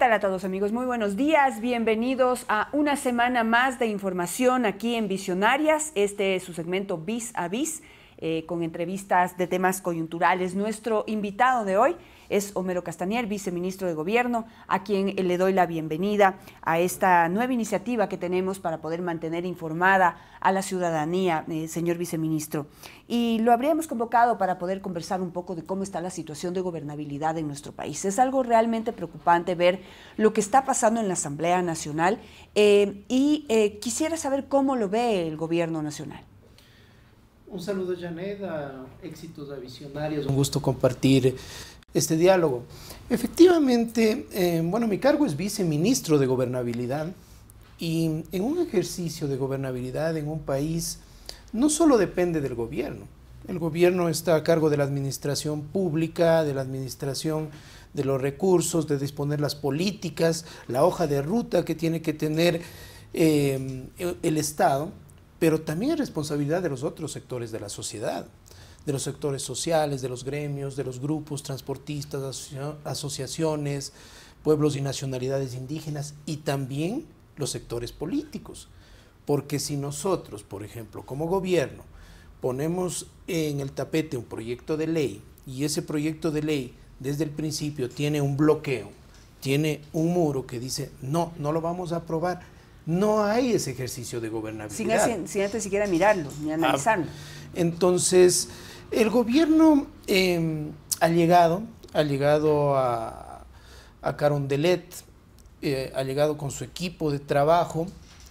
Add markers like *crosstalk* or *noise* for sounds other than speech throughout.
tal a todos amigos? Muy buenos días, bienvenidos a una semana más de información aquí en Visionarias. Este es su segmento Vis a Vis, eh, con entrevistas de temas coyunturales. Nuestro invitado de hoy es Homero Castanier, viceministro de Gobierno, a quien eh, le doy la bienvenida a esta nueva iniciativa que tenemos para poder mantener informada a la ciudadanía, eh, señor viceministro. Y lo habríamos convocado para poder conversar un poco de cómo está la situación de gobernabilidad en nuestro país. Es algo realmente preocupante ver lo que está pasando en la Asamblea Nacional eh, y quisiera saber cómo lo ve el gobierno nacional. Un saludo, Janet, a éxitos a visionarios. Un gusto compartir este diálogo. Efectivamente, eh, bueno, mi cargo es viceministro de gobernabilidad y en un ejercicio de gobernabilidad en un país no solo depende del gobierno, el gobierno está a cargo de la administración pública, de la administración de los recursos, de disponer las políticas, la hoja de ruta que tiene que tener eh, el Estado, pero también es responsabilidad de los otros sectores de la sociedad de los sectores sociales, de los gremios, de los grupos, transportistas, asociaciones, pueblos y nacionalidades indígenas y también los sectores políticos. Porque si nosotros, por ejemplo, como gobierno, ponemos en el tapete un proyecto de ley y ese proyecto de ley desde el principio tiene un bloqueo, tiene un muro que dice, no, no lo vamos a aprobar, no hay ese ejercicio de gobernabilidad. Sin, antes siquiera mirarlo, ni ah, analizarlo. entonces, el gobierno ha em, llegado, ha llegado a, Carondelet, ha eh, llegado con su equipo de trabajo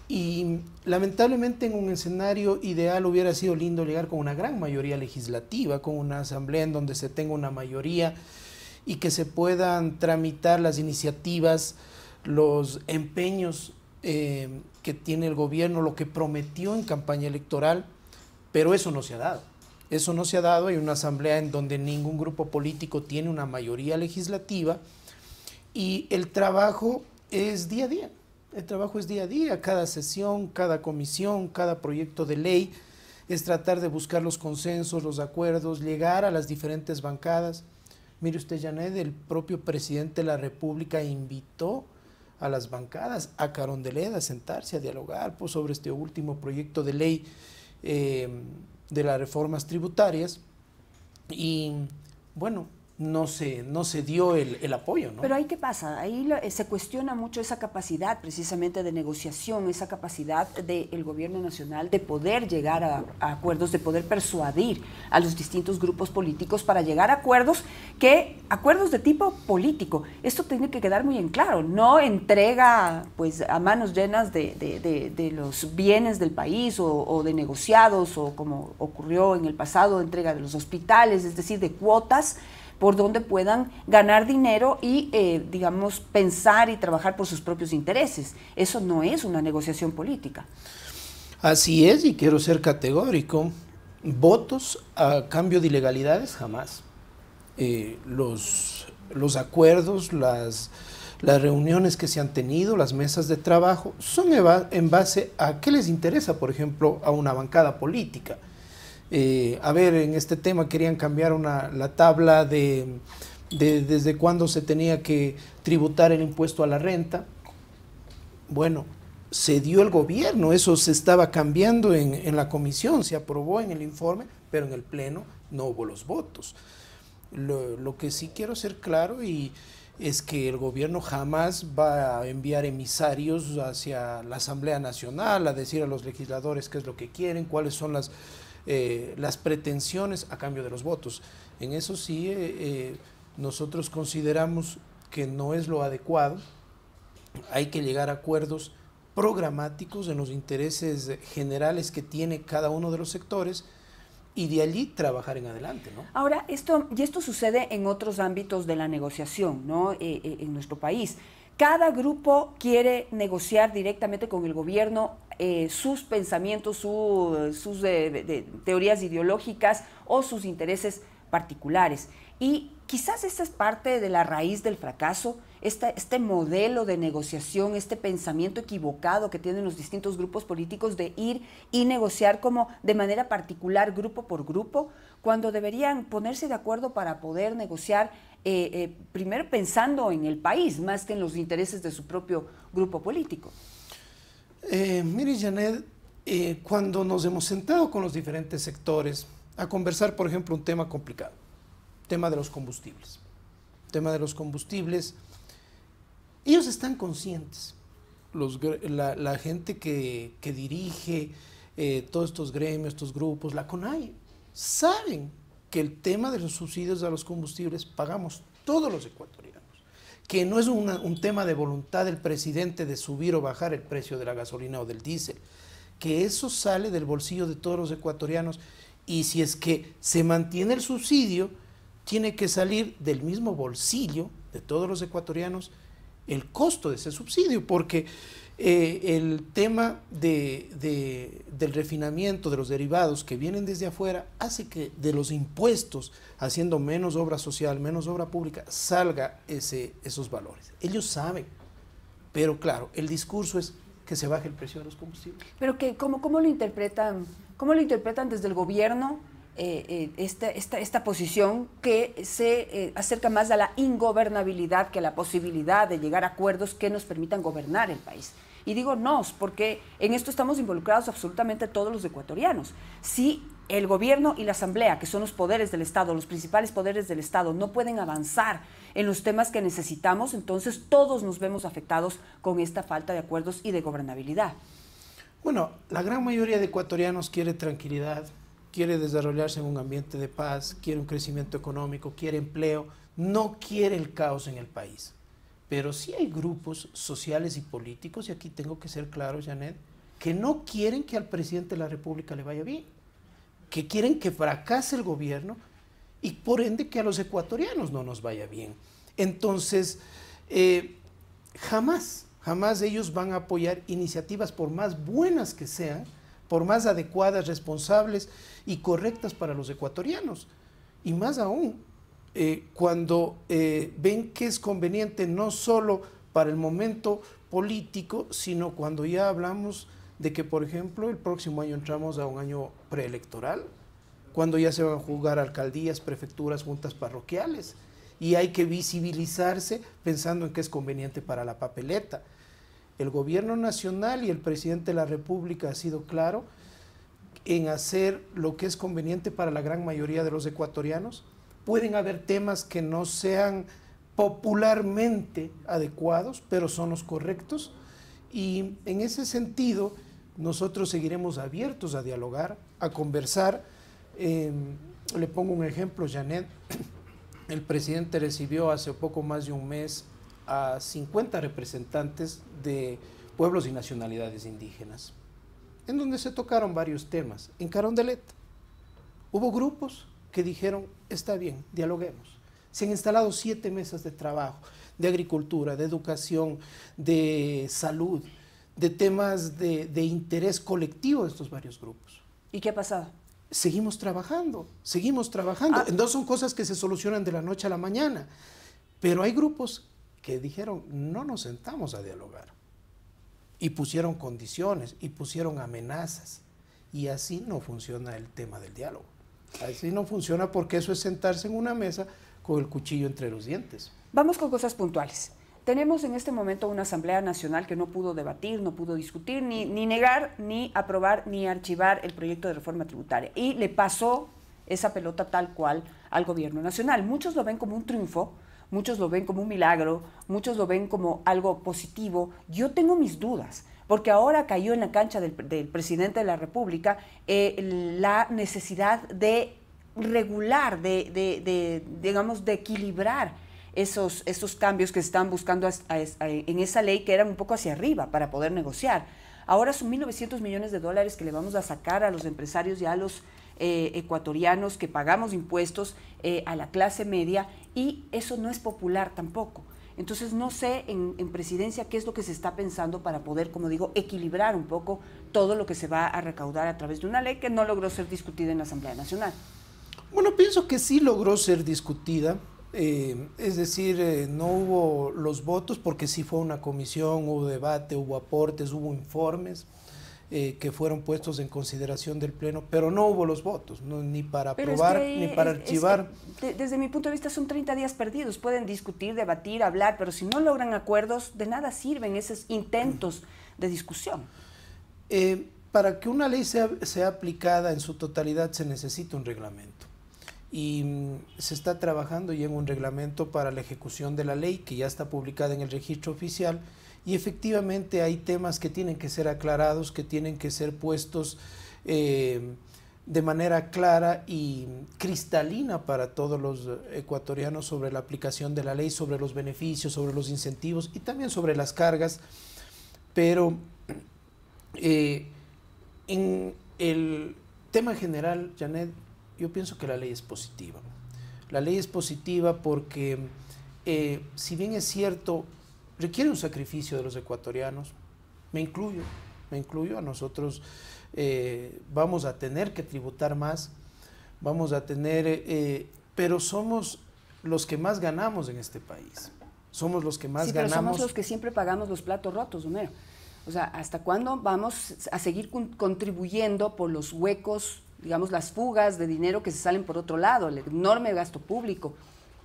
y lamentablemente en un escenario ideal hubiera sido lindo llegar con una gran mayoría legislativa, con una asamblea en donde se tenga una mayoría y que se puedan tramitar las iniciativas, los empeños eh, que tiene el gobierno, lo que prometió en campaña electoral, pero eso no se ha dado. Eso no se ha dado. Hay una asamblea en donde ningún grupo político tiene una mayoría legislativa y el trabajo es día a día. El trabajo es día a día, cada sesión, cada comisión, cada proyecto de ley es tratar de buscar los consensos, los acuerdos, llegar a las diferentes bancadas. Mire usted, Janet, el propio presidente de la República invitó a las bancadas, a Carondelet, a sentarse, a dialogar pues, sobre este último proyecto de ley eh, de las reformas tributarias. Y bueno, no se, no se dio el, apoyo. ¿no? Pero ahí qué pasa, ahí eh, se cuestiona mucho esa capacidad precisamente de negociación, esa capacidad del gobierno nacional de poder llegar a, acuerdos, de poder persuadir a los distintos grupos políticos para llegar a acuerdos que, acuerdos de tipo político. Esto tiene que quedar muy en claro, no entrega pues a manos llenas de, los bienes del país o de negociados o como ocurrió en el pasado, entrega de los hospitales, es decir, de cuotas por donde puedan ganar dinero y, eh, digamos, pensar y trabajar por sus propios intereses. Eso no es una negociación política. Así es, y quiero ser categórico. Votos a cambio de ilegalidades, jamás. Eh, los, los acuerdos, las, las reuniones que se han tenido, las mesas de trabajo, son en base a qué les interesa, por ejemplo, a una bancada política. Eh, a ver, en este tema querían cambiar la tabla de, desde cuándo se tenía que tributar el impuesto a la renta. Bueno, se dio el gobierno, eso se estaba cambiando en, la comisión, se aprobó en el informe, pero en el Pleno no hubo los votos. Lo, lo, que sí quiero ser claro y es que el gobierno jamás va a enviar emisarios hacia la Asamblea Nacional a decir a los legisladores qué es lo que quieren, cuáles son las eh, las pretensiones a cambio de los votos. En eso sí, eh, eh, nosotros consideramos que no es lo adecuado. Hay que llegar a acuerdos programáticos en los intereses generales que tiene cada uno de los sectores y de allí trabajar en adelante, Ahora, esto, y esto sucede en otros ámbitos de la negociación, ¿no? en nuestro país. Cada grupo quiere negociar directamente con el gobierno eh, sus pensamientos, sus eh, teorías ideológicas o sus intereses particulares. Y quizás esta es parte de la raíz del fracaso, este modelo de negociación, este pensamiento equivocado que tienen los distintos grupos políticos de ir y negociar como de manera particular, grupo por grupo, cuando deberían ponerse de acuerdo para poder negociar eh, eh, primero pensando en el país más que en los intereses de su propio grupo político. Eh, mire, Janet, cuando nos hemos sentado con los diferentes sectores a conversar, por ejemplo, un tema complicado, tema de los combustibles. Tema de los combustibles, ellos están conscientes, la, gente que, que dirige todos estos gremios, estos grupos, la CONAI, saben que el tema de los subsidios a los combustibles pagamos todos los ecuatorianos, que no es un tema de voluntad del presidente de subir o bajar el precio de la gasolina o del diésel, que eso sale del bolsillo de todos los ecuatorianos y si es que se mantiene el subsidio, tiene que salir del mismo bolsillo de todos los ecuatorianos el costo de ese subsidio, porque eh, el tema del refinamiento de los derivados que vienen desde afuera hace que de los impuestos, haciendo menos obra social, menos obra pública, salga ese, esos valores. Ellos saben, pero claro, el discurso es que se baje el precio de los combustibles. Pero que, ¿cómo, cómo lo interpretan? ¿Cómo lo interpretan desde el gobierno? Eh, eh, esta, posición que se eh, acerca más a la ingobernabilidad que a la posibilidad de llegar a acuerdos que nos permitan gobernar el país. Y digo nos, porque en esto estamos involucrados absolutamente todos los ecuatorianos. Si el gobierno y la asamblea, que son los poderes del Estado, los principales poderes del Estado, no pueden avanzar en los temas que necesitamos, entonces todos nos vemos afectados con esta falta de acuerdos y de gobernabilidad. Bueno, la gran mayoría de ecuatorianos quiere tranquilidad, quiere desarrollarse en un ambiente de paz, quiere un crecimiento económico, quiere empleo, no quiere el caos en el país. Pero sí hay grupos sociales y políticos, y aquí tengo que ser claro, Janet, que no quieren que al presidente de la República le vaya bien, que quieren que fracase el gobierno y por ende que a los ecuatorianos no nos vaya bien. Entonces, eh, jamás, jamás ellos van a apoyar iniciativas, por más buenas que sean, por más adecuadas, responsables y correctas para los ecuatorianos. Y más aún, eh, cuando eh, ven que es conveniente no solo para el momento político, sino cuando ya hablamos de que, por ejemplo, el próximo año entramos a un año preelectoral, cuando ya se van a jugar alcaldías, prefecturas, juntas parroquiales, y hay que visibilizarse pensando en que es conveniente para la papeleta. El gobierno nacional y el presidente de la República ha sido claro en hacer lo que es conveniente para la gran mayoría de los ecuatorianos. Pueden haber temas que no sean popularmente adecuados, pero son los correctos. Y en ese sentido, nosotros seguiremos abiertos a dialogar, a conversar. Em, le pongo un ejemplo, Janet. *clears throat* El presidente recibió hace poco más de un mes a 50 representantes de pueblos y nacionalidades indígenas, en donde se tocaron varios temas. En Carondelet hubo grupos que dijeron, está bien, dialoguemos. Se han instalado siete mesas de trabajo, de agricultura, de educación, de salud, de temas de, interés colectivo de estos varios grupos. ¿Y qué ha pasado? Seguimos trabajando, seguimos trabajando. Ah. No son cosas que se solucionan de la noche a la mañana, pero hay grupos dijeron no nos sentamos a dialogar. Y pusieron condiciones y pusieron amenazas. Y así no funciona el tema del diálogo. Así no funciona porque eso es sentarse en una mesa con el cuchillo entre los dientes. Vamos con cosas puntuales. Tenemos en este momento una Asamblea Nacional que no pudo debatir, no pudo discutir, ni, ni negar, ni aprobar, ni archivar el proyecto de reforma tributaria. Y le pasó esa pelota tal cual al gobierno nacional. Muchos lo ven como un triunfo, muchos lo ven como un milagro, muchos lo ven como algo positivo. Yo tengo mis dudas, porque ahora cayó en la cancha del, presidente de la República eh, la necesidad de regular, de, de, digamos, de equilibrar esos, cambios que están buscando en esa ley que eran un poco hacia arriba para poder negociar. Ahora son 1.900 millones de dólares que le vamos a sacar a los empresarios y a los eh, ecuatorianos que pagamos impuestos eh, a la clase media y eso no es popular tampoco. Entonces no sé en, presidencia qué es lo que se está pensando para poder, como digo, equilibrar un poco todo lo que se va a recaudar a través de una ley que no logró ser discutida en la Asamblea Nacional. Bueno, pienso que sí logró ser discutida. Eh, es decir, no hubo los votos porque sí fue una comisión, hubo debate, hubo aportes, hubo informes. Eh, que fueron puestos en consideración del Pleno, pero no hubo los votos, no, ni para aprobar, ni para archivar. desde mi punto de vista son 30 días perdidos, pueden discutir, debatir, hablar, pero si no logran acuerdos, de nada sirven esos intentos de discusión. Eh, para que una ley sea, sea aplicada en su totalidad se necesita un reglamento y mm, se está trabajando ya en un reglamento para la ejecución de la ley que ya está publicada en el registro oficial y efectivamente hay temas que tienen que ser aclarados, que tienen que ser puestos eh, de manera clara y cristalina para todos los ecuatorianos sobre la aplicación de la ley, sobre los beneficios, sobre los incentivos y también sobre las cargas. Pero eh, en el tema general, Janet, yo pienso que la ley es positiva. La ley es positiva porque, eh, si bien es cierto, requiere un sacrificio de los ecuatorianos, me incluyo, me incluyo, a nosotros eh, vamos a tener que tributar más, vamos a tener, eh, eh, pero somos los que más ganamos en este país, somos los que más sí, ganamos. Somos los que siempre pagamos los platos rotos, Homero. O sea, ¿hasta cuándo vamos a seguir contribuyendo por los huecos, digamos, las fugas de dinero que se salen por otro lado, el enorme gasto público?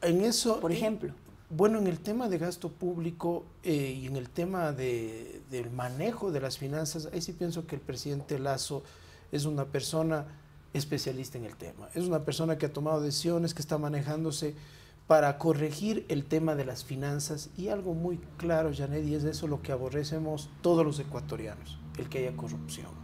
En eso. Por ejemplo. Bueno, en el tema de gasto público eh, y en el tema del manejo de las finanzas, ahí sí pienso que el presidente Lazo es una persona especialista en el tema. Es una persona que ha tomado decisiones, que está manejándose para corregir el tema de las finanzas y algo muy claro, Janet, y es eso lo que aborrecemos todos los ecuatorianos, el que haya corrupción.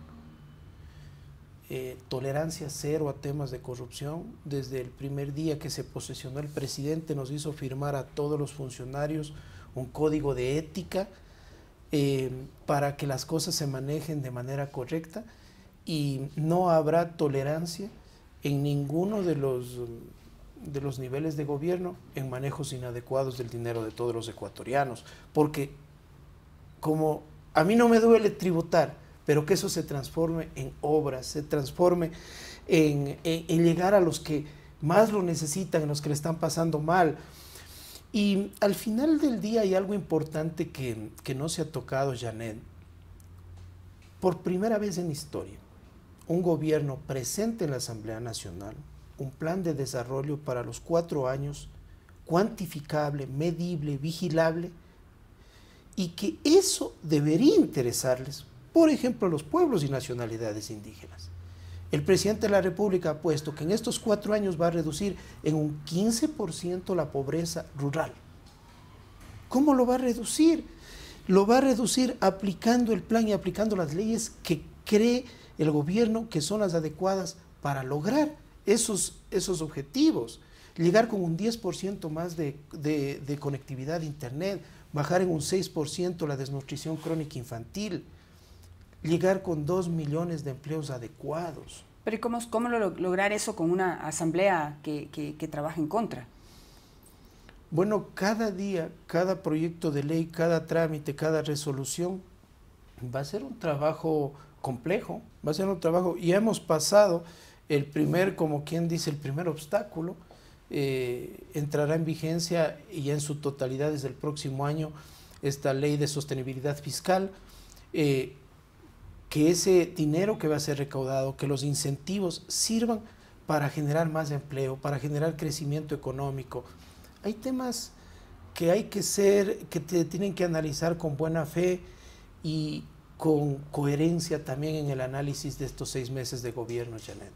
Eh, tolerancia cero a temas de corrupción. Desde el primer día que se posesionó el presidente nos hizo firmar a todos los funcionarios un código de ética eh, para que las cosas se manejen de manera correcta y no habrá tolerancia en ninguno de los, de los niveles de gobierno en manejos inadecuados del dinero de todos los ecuatorianos. Porque como a mí no me duele tributar, pero que eso se transforme en obras, se transforme en, llegar a los que más lo necesitan, a los que le están pasando mal. Y al final del día hay algo importante que, no se ha tocado, Janet. Por primera vez en historia, un gobierno presente en la Asamblea Nacional un plan de desarrollo para los cuatro años, cuantificable, medible, vigilable, y que eso debería interesarles por ejemplo, los pueblos y nacionalidades indígenas. El presidente de la República ha puesto que en estos cuatro años va a reducir en un 15% la pobreza rural. ¿Cómo lo va a reducir? Lo va a reducir aplicando el plan y aplicando las leyes que cree el gobierno que son las adecuadas para lograr esos, esos objetivos. Llegar con un 10% más de, de, conectividad a Internet, bajar en un 6% la desnutrición crónica infantil, llegar con dos millones de empleos adecuados. Pero cómo, cómo lograr eso con una asamblea que, que, en contra? Bueno, cada día, cada proyecto de ley, cada trámite, cada resolución va a ser un trabajo complejo, va a ser un trabajo, y hemos pasado el primer, como quien dice, el primer obstáculo, eh, entrará en vigencia y en su totalidad desde el próximo año esta ley de sostenibilidad fiscal. Eh, que ese dinero que va a ser recaudado, que los incentivos sirvan para generar más empleo, para generar crecimiento económico. Hay temas que hay que ser, que te tienen que analizar con buena fe y con coherencia también en el análisis de estos seis meses de gobierno, Janet.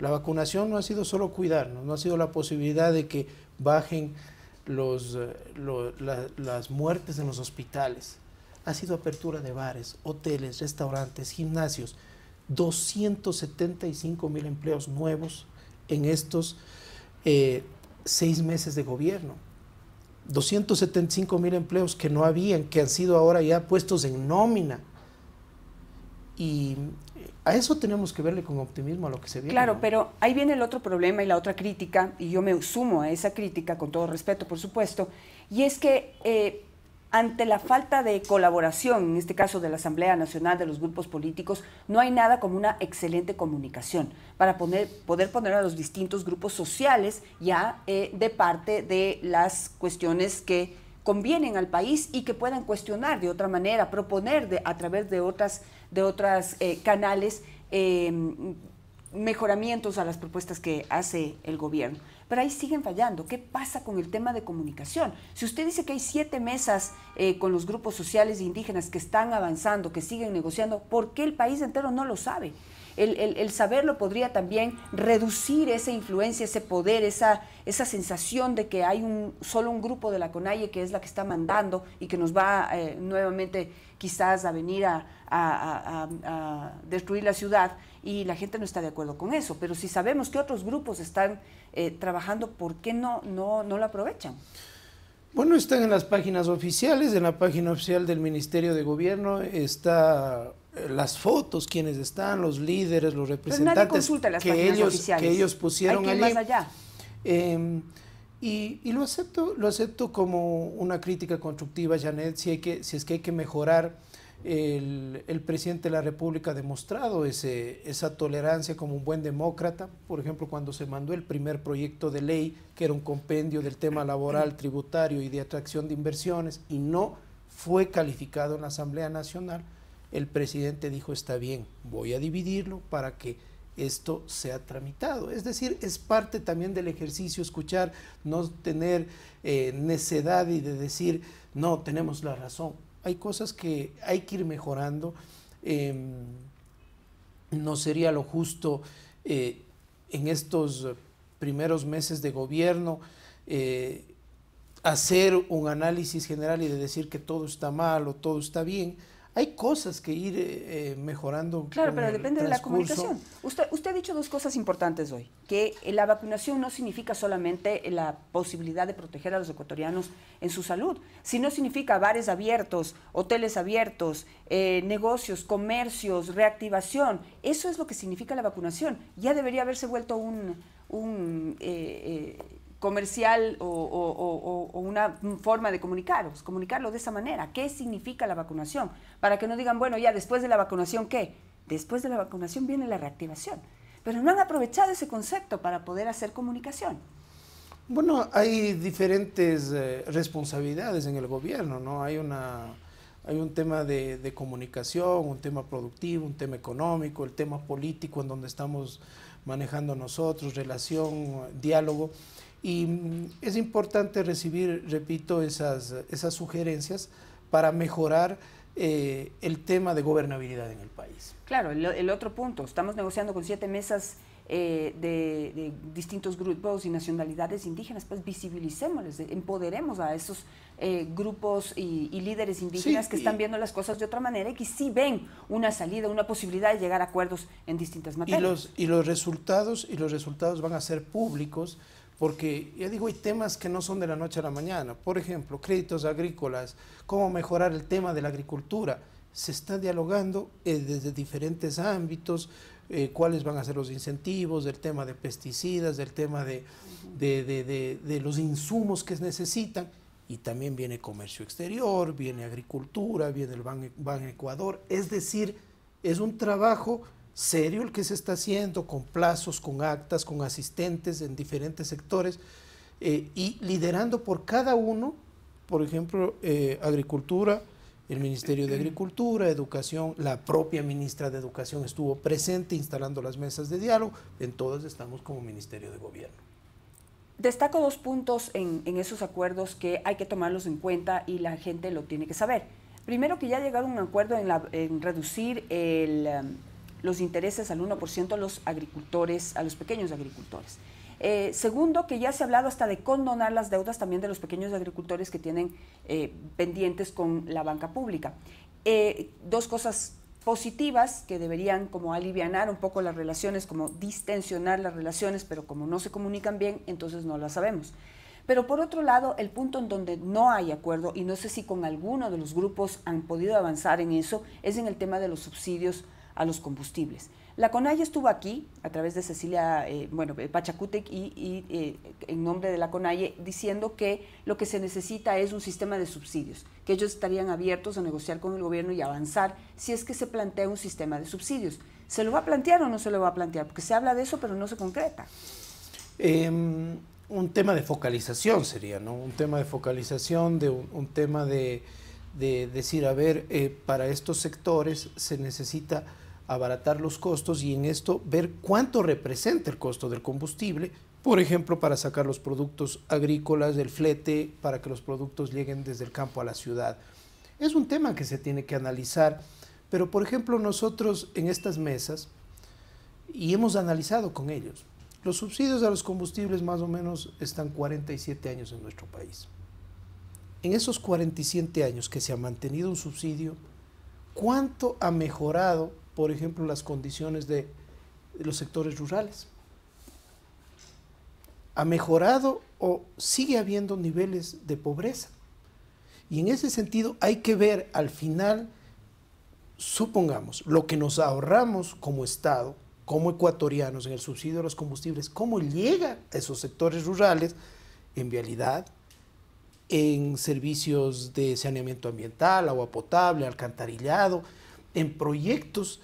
La vacunación no ha sido solo cuidarnos, no ha sido la posibilidad de que bajen los, eh, las muertes en los hospitales ha sido apertura de bares, hoteles, restaurantes, gimnasios, 275 mil empleos nuevos en estos eh, seis meses de gobierno. 275 mil empleos que no habían, que han sido ahora ya puestos en nómina. Y a eso tenemos que verle con optimismo a lo que se viene. Claro, pero ahí viene el otro problema y la otra crítica, y yo me sumo a esa crítica con todo respeto, por supuesto, y es que eh, ante la falta de colaboración, en este caso de la Asamblea Nacional, de los grupos políticos, no hay nada como una excelente comunicación para poner, poder poner a los distintos grupos sociales ya eh, de parte de las cuestiones que convienen al país y que puedan cuestionar de otra manera, proponer a través de otras, de otras eh, canales em, mejoramientos a las propuestas que hace el gobierno pero ahí siguen fallando. ¿Qué pasa con el tema de comunicación? Si usted dice que hay siete mesas eh, con los grupos sociales e indígenas que están avanzando, que siguen negociando, ¿por qué el país entero no lo sabe? el, saberlo podría también reducir esa influencia, ese poder, esa, esa sensación de que hay un, solo un grupo de la CONAIE que es la que está mandando y que nos va eh, nuevamente quizás a venir a, destruir la ciudad y la gente no está de acuerdo con eso. Pero si sabemos que otros grupos están eh, trabajando, ¿por qué no, no, no lo aprovechan? Bueno, están en las páginas oficiales, en la página oficial del Ministerio de Gobierno está las fotos, quienes están, los líderes, los representantes las que, ellos, oficiales. que ellos pusieron Hay allá. Em, y, lo acepto, lo acepto como una crítica constructiva, Janet, si, hay que, si es que hay que mejorar. El, presidente de la República ha demostrado esa tolerancia como un buen demócrata, por ejemplo, cuando se mandó el primer proyecto de ley, que era un compendio del tema laboral, tributario y de atracción de inversiones, y no fue calificado en la Asamblea Nacional, el presidente dijo, está bien, voy a dividirlo para que esto sea tramitado. Es decir, es parte también del ejercicio escuchar, no tener eh, necedad y de decir, no, tenemos la razón. Hay cosas que hay que ir mejorando. Em, no sería lo justo eh, en estos primeros meses de gobierno eh, hacer un análisis general y de decir que todo está mal o todo está bien hay cosas que ir eh, eh mejorando. Claro, pero depende de la comunicación. Usted, usted ha dicho dos cosas importantes hoy, que la vacunación no significa solamente la posibilidad de proteger a los ecuatorianos en su salud, sino significa bares abiertos, hoteles abiertos, eh, negocios, comercios, reactivación. Eso es lo que significa la vacunación. Ya debería haberse vuelto un, un eh, comercial o, o, o, una forma de comunicaros, comunicarlo de esa manera. ¿Qué significa la vacunación? Para que no digan, bueno, ya después de la vacunación, ¿qué? Después de la vacunación viene la reactivación. Pero no han aprovechado ese concepto para poder hacer comunicación. Bueno, hay diferentes eh, responsabilidades en el gobierno, ¿no? Hay una... Hay un tema de, de comunicación, un tema productivo, un tema económico, el tema político en donde estamos manejando nosotros, relación, diálogo. Y es importante recibir, repito, esas, esas sugerencias para mejorar eh, el tema de gobernabilidad en el país. Claro, el, otro punto, estamos negociando con siete mesas eh, de, distintos grupos y nacionalidades indígenas, pues visibilicémosles, empoderemos a esos eh, grupos y, líderes indígenas que están viendo las cosas de otra manera y que sí ven una salida, una posibilidad de llegar a acuerdos en distintas materias. Y los, y los resultados y los resultados van a ser públicos porque ya digo, hay temas que no son de la noche a la mañana. Por ejemplo, créditos agrícolas, cómo mejorar el tema de la agricultura. Se está dialogando eh, desde diferentes ámbitos, eh, cuáles van a ser los incentivos, del tema de pesticidas, del tema de, los insumos que necesitan. Y también viene comercio exterior, viene agricultura, viene el Banco Ban Ecuador. Es decir, es un trabajo serio el que se está haciendo, con plazos, con actas, con asistentes en diferentes sectores eh, y liderando por cada uno, por ejemplo, eh, agricultura, el Ministerio de Agricultura, Educación, la propia ministra de Educación estuvo presente instalando las mesas de diálogo, en todas estamos como Ministerio de Gobierno. Destaco dos puntos en, esos acuerdos que hay que tomarlos en cuenta y la gente lo tiene que saber. Primero que ya ha llegado un acuerdo en reducir el em, los intereses al 1% a los agricultores, a los pequeños agricultores. Eh, segundo, que ya se ha hablado hasta de condonar las deudas también de los pequeños agricultores que tienen eh, pendientes con la banca pública. Eh, dos cosas positivas que deberían como alivianar un poco las relaciones, como distensionar las relaciones, pero como no se comunican bien, entonces no las sabemos. Pero por otro lado, el punto en donde no hay acuerdo, y no sé si con alguno de los grupos han podido avanzar en eso, es en el tema de los subsidios a los combustibles. La CONAI estuvo aquí, a través de Cecilia, eh, bueno, eh, Pachacutec y, eh, en nombre de la CONAI, diciendo que lo que se necesita es un sistema de subsidios, que ellos estarían abiertos a negociar con el gobierno y avanzar si es que se plantea un sistema de subsidios. ¿Se lo va a plantear o no se lo va a plantear? Porque se habla de eso, pero no se concreta. Em, un tema de focalización sería, ¿no? Un tema de focalización, de un, tema de, decir, a ver, para estos sectores se necesita abaratar los costos y en esto ver cuánto representa el costo del combustible, por ejemplo, para sacar los productos agrícolas del flete, para que los productos lleguen desde el campo a la ciudad. Es un tema que se tiene que analizar, pero por ejemplo nosotros en estas mesas, y hemos analizado con ellos, los subsidios a los combustibles más o menos están 47 años en nuestro país. En esos 47 años que se ha mantenido un subsidio, ¿cuánto ha mejorado por ejemplo, las condiciones de, los sectores rurales. Ha mejorado o sigue habiendo niveles de pobreza. Y en ese sentido hay que ver al final, supongamos, lo que nos ahorramos como Estado, como ecuatorianos en el subsidio de los combustibles, cómo llega a esos sectores rurales en vialidad, en servicios de saneamiento ambiental, agua potable, alcantarillado, en proyectos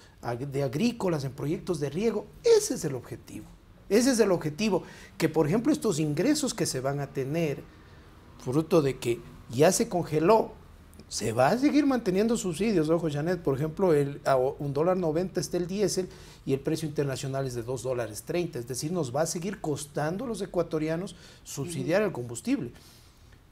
de agrícolas, en proyectos de riego. Ese es el objetivo. Ese es el objetivo. Que, por ejemplo, estos ingresos que se van a tener, fruto de que ya se congeló, se va a seguir manteniendo subsidios. Ojo, Janet, por ejemplo, el, a un dólar 90 está el diésel y el precio internacional es de 2 dólares 30. Es decir, nos va a seguir costando a los ecuatorianos subsidiar el combustible.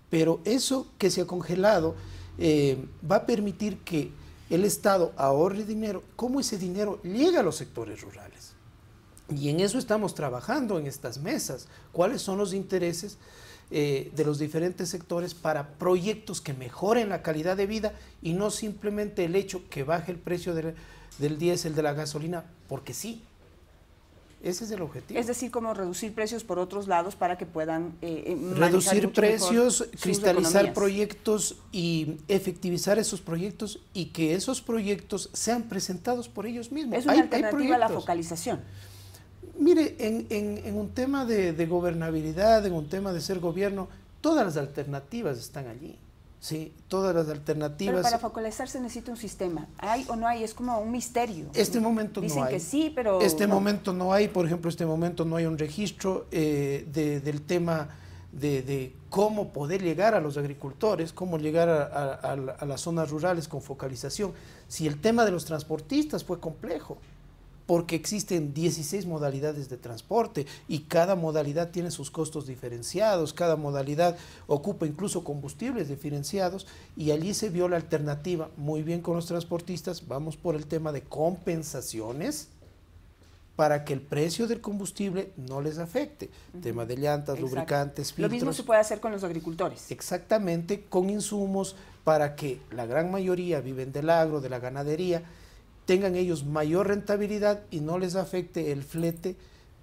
Pero eso que se ha congelado eh, va a permitir que el Estado ahorre dinero, cómo ese dinero llega a los sectores rurales. Y en eso estamos trabajando en estas mesas, cuáles son los intereses eh, de los diferentes sectores para proyectos que mejoren la calidad de vida y no simplemente el hecho que baje el precio del diésel, de la gasolina, porque sí, ese es el objetivo. Es decir, como reducir precios por otros lados para que puedan... Eh, eh reducir precios, cristalizar proyectos y efectivizar esos proyectos y que esos proyectos sean presentados por ellos mismos. Es una alternativa a la focalización. Mire, en, un tema de gobernabilidad, en un tema de ser gobierno, todas las alternativas están allí. Sí, todas las alternativas. Pero para focalizar se necesita un sistema. ¿Hay o no hay? Es como un misterio. Este momento no hay. Dicen que sí, pero. Este momento no hay, por ejemplo, este momento no hay un registro eh, del tema de, cómo poder llegar a los agricultores, cómo llegar a las zonas rurales con focalización. Si el tema de los transportistas fue complejo porque existen 16 modalidades de transporte y cada modalidad tiene sus costos diferenciados, cada modalidad ocupa incluso combustibles diferenciados y allí se vio la alternativa, muy bien con los transportistas, vamos por el tema de compensaciones para que el precio del combustible no les afecte. Tema de llantas, lubricantes, filtros. Lo mismo se puede hacer con los agricultores. Exactamente, con insumos para que la gran mayoría viven del agro, de la ganadería, tengan ellos mayor rentabilidad y no les afecte el flete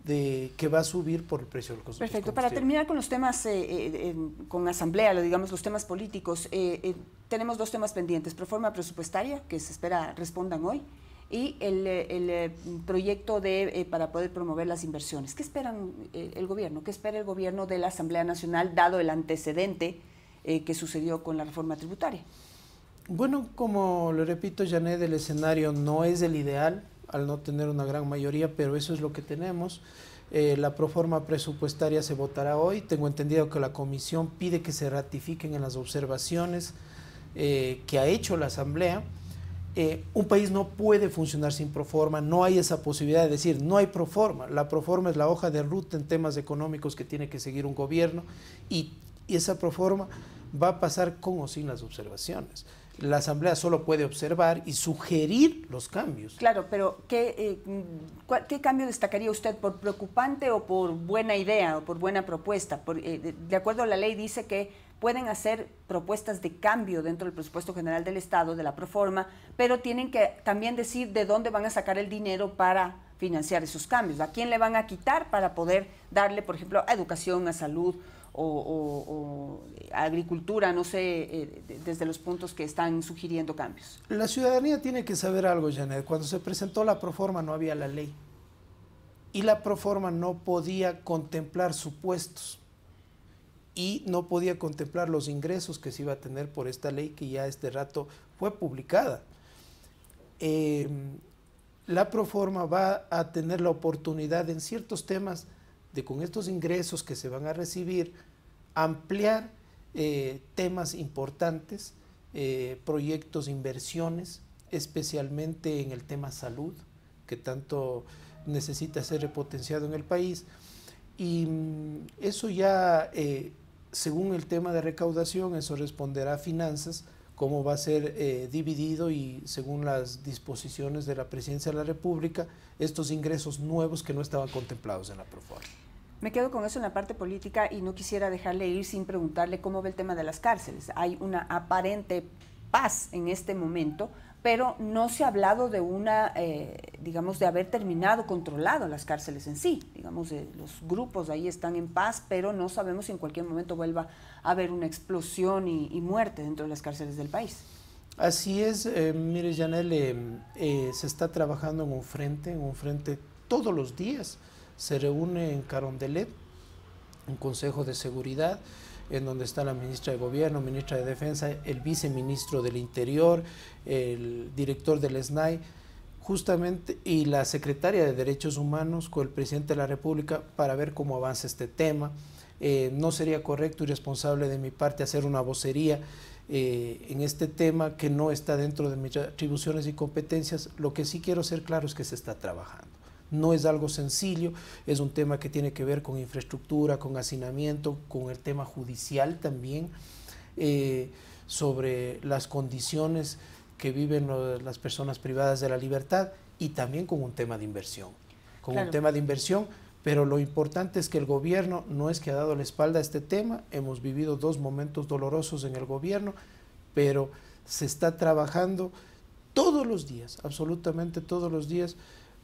de que va a subir por el precio del consumo. Perfecto. Para terminar con los temas, eh, eh, con asamblea, digamos, los temas políticos, eh, tenemos dos temas pendientes. reforma presupuestaria, que se espera respondan hoy, y el, el proyecto de para poder promover las inversiones. ¿Qué esperan el gobierno? ¿Qué espera el gobierno de la Asamblea Nacional, dado el antecedente que sucedió con la reforma tributaria? Bueno, como lo repito, Janet, el escenario no es el ideal al no tener una gran mayoría, pero eso es lo que tenemos. Eh, la proforma presupuestaria se votará hoy. Tengo entendido que la comisión pide que se ratifiquen en las observaciones eh, que ha hecho la Asamblea. Eh, un país no puede funcionar sin proforma, no hay esa posibilidad de decir, no hay proforma. La proforma es la hoja de ruta en temas económicos que tiene que seguir un gobierno y esa proforma va a pasar con o sin las observaciones la Asamblea solo puede observar y sugerir los cambios. Claro, pero ¿qué, eh, mm, ¿qué cambio destacaría usted por preocupante o por buena idea o por buena propuesta? Eh, de, de, acuerdo a la ley dice que pueden hacer propuestas de cambio dentro del presupuesto general del Estado, de la proforma, pero tienen que también decir de dónde van a sacar el dinero para financiar esos cambios, a quién le van a quitar para poder darle, por ejemplo, a educación, a salud o, a agricultura, no sé, eh, desde los puntos que están sugiriendo cambios. La ciudadanía tiene que saber algo, Janet. Cuando se presentó la proforma no había la ley y la proforma no podía contemplar supuestos y no podía contemplar los ingresos que se iba a tener por esta ley que ya este rato fue publicada. Eh, la Proforma va a tener la oportunidad en ciertos temas de con estos ingresos que se van a recibir, ampliar eh, temas importantes, eh, proyectos, inversiones, especialmente en el tema salud, que tanto necesita ser repotenciado en el país. Y mm, eso ya, eh, según el tema de recaudación, eso responderá a finanzas, cómo va a ser eh, dividido y según las disposiciones de la Presidencia de la República, estos ingresos nuevos que no estaban contemplados en la proforma. Me quedo con eso en la parte política y no quisiera dejarle ir sin preguntarle cómo ve el tema de las cárceles. Hay una aparente paz en este momento pero no se ha hablado de una, eh, digamos, de haber terminado, controlado las cárceles en sí. Digamos, los grupos ahí están en paz, pero no sabemos si en cualquier momento vuelva a haber una explosión y, muerte dentro de las cárceles del país. Así es, eh, mire Janel, eh, se está trabajando en un frente, en un frente todos los días. Se reúne en Carondelet, un consejo de seguridad, en donde está la ministra de Gobierno, ministra de Defensa, el viceministro del Interior, el director del SNAI, justamente, y la secretaria de Derechos Humanos con el presidente de la República para ver cómo avanza este tema. Eh, no sería correcto y responsable de mi parte hacer una vocería eh, en este tema que no está dentro de mis atribuciones y competencias. Lo que sí quiero ser claro es que se está trabajando. No es algo sencillo, es un tema que tiene que ver con infraestructura, con hacinamiento, con el tema judicial también, eh, sobre las condiciones que viven las personas privadas de la libertad y también con un tema de inversión. Con un tema de inversión, pero lo importante es que el gobierno no es que ha dado la espalda a este tema, hemos vivido dos momentos dolorosos en el gobierno, pero se está trabajando todos los días, absolutamente todos los días,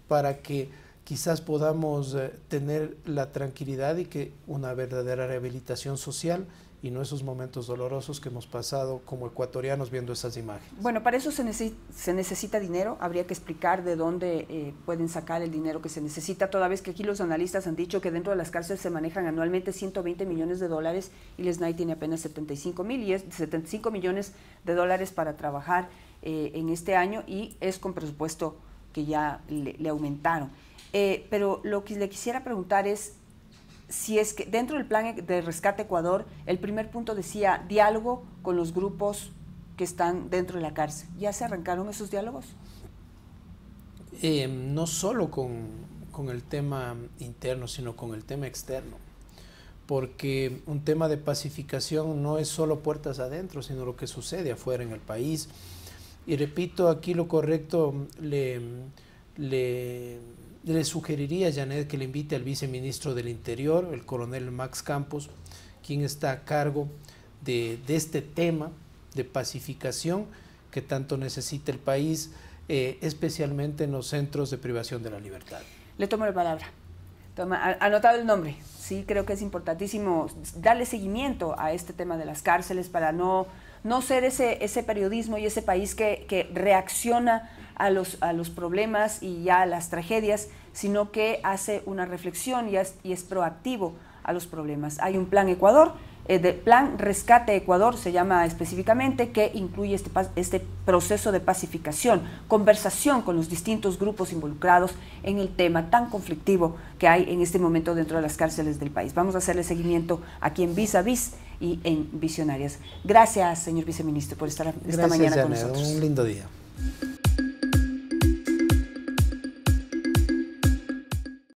para que quizás podamos eh, tener la tranquilidad y que una verdadera rehabilitación social y no esos momentos dolorosos que hemos pasado como ecuatorianos viendo esas imágenes. Bueno, para eso se, se necesita dinero, habría que explicar de dónde eh, pueden sacar el dinero que se necesita, toda vez que aquí los analistas han dicho que dentro de las cárceles se manejan anualmente 120 millones de dólares y el SNAI tiene apenas 75, mil y 75 millones de dólares para trabajar eh, en este año y es con presupuesto que ya le, aumentaron. Eh, pero lo que le quisiera preguntar es si es que dentro del plan de rescate Ecuador, el primer punto decía diálogo con los grupos que están dentro de la cárcel. ¿Ya se arrancaron esos diálogos? Eh, no solo con, con el tema interno, sino con el tema externo porque un tema de pacificación no es solo puertas adentro, sino lo que sucede afuera en el país, y repito, aquí lo correcto le, le, sugeriría a Janet que le invite al viceministro del Interior, el coronel Max Campos, quien está a cargo de, este tema de pacificación que tanto necesita el país, eh, especialmente en los centros de privación de la libertad. Le tomo la palabra. anotado el nombre. Sí, creo que es importantísimo darle seguimiento a este tema de las cárceles para no no ser ese, ese periodismo y ese país que, reacciona a los, a los problemas y ya a las tragedias, sino que hace una reflexión y es, es proactivo a los problemas. Hay un plan Ecuador, el eh, plan Rescate Ecuador se llama específicamente, que incluye este, este proceso de pacificación, conversación con los distintos grupos involucrados en el tema tan conflictivo que hay en este momento dentro de las cárceles del país. Vamos a hacerle seguimiento aquí en Vis a Vis y en Visionarias. Gracias, señor viceministro, por estar esta mañana con nosotros. Un lindo día.